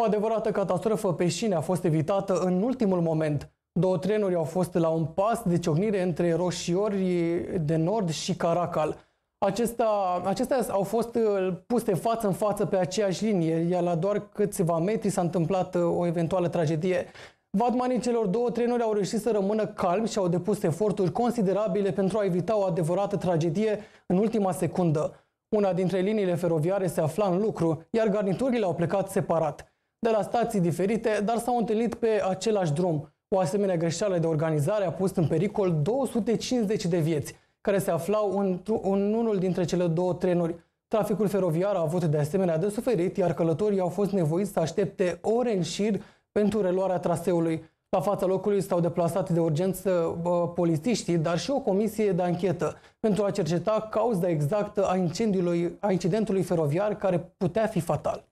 O adevărată catastrofă pe șine a fost evitată în ultimul moment. Două trenuri au fost la un pas de ciocnire între Roșiori de Nord și Caracal. Acestea, acestea au fost uh, puse față în față pe aceeași linie, iar la doar câțiva metri s-a întâmplat uh, o eventuală tragedie. Vadmanii celor două trenuri au reușit să rămână calmi și au depus eforturi considerabile pentru a evita o adevărată tragedie în ultima secundă. Una dintre liniile feroviare se afla în lucru, iar garniturile au plecat separat de la stații diferite, dar s-au întâlnit pe același drum. O asemenea greșeală de organizare a pus în pericol 250 de vieți, care se aflau în, în unul dintre cele două trenuri. Traficul feroviar a avut de asemenea de suferit, iar călătorii au fost nevoiți să aștepte ore în șir pentru reluarea traseului. La fața locului s-au deplasat de urgență polițiștii, dar și o comisie de anchetă pentru a cerceta cauza exactă a, incendiului, a incidentului feroviar care putea fi fatal.